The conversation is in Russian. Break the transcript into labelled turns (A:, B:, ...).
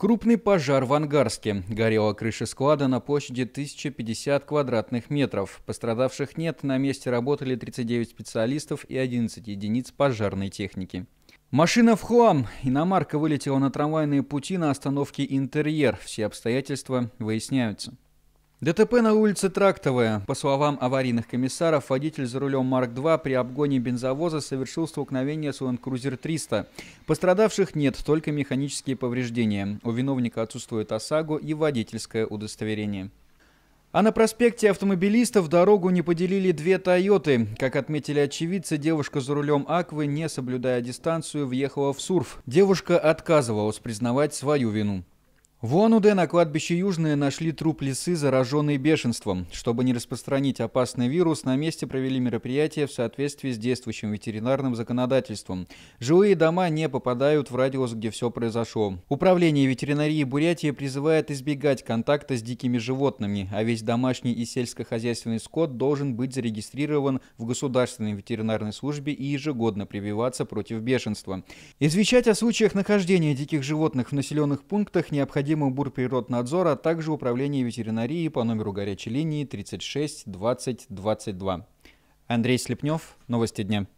A: Крупный пожар в Ангарске. Горела крыша склада на площади 1050 квадратных метров. Пострадавших нет, на месте работали 39 специалистов и 11 единиц пожарной техники. Машина в хлам. Иномарка вылетела на трамвайные пути на остановке «Интерьер». Все обстоятельства выясняются. ДТП на улице Трактовая. По словам аварийных комиссаров, водитель за рулем Марк-2 при обгоне бензовоза совершил столкновение с Land Cruiser 300. Пострадавших нет, только механические повреждения. У виновника отсутствует ОСАГО и водительское удостоверение. А на проспекте автомобилистов дорогу не поделили две «Тойоты». Как отметили очевидцы, девушка за рулем «Аквы», не соблюдая дистанцию, въехала в сурф. Девушка отказывалась признавать свою вину. В Онуде на кладбище Южное нашли труп лисы, зараженный бешенством. Чтобы не распространить опасный вирус, на месте провели мероприятие в соответствии с действующим ветеринарным законодательством. Жилые дома не попадают в радиус, где все произошло. Управление ветеринарии Бурятия призывает избегать контакта с дикими животными, а весь домашний и сельскохозяйственный скот должен быть зарегистрирован в Государственной ветеринарной службе и ежегодно прививаться против бешенства. Извещать о случаях нахождения диких животных в населенных пунктах необходимо необходимы Бурприроднадзор, а также Управление ветеринарии по номеру горячей линии 36 20 22. Андрей Слепнев, новости дня.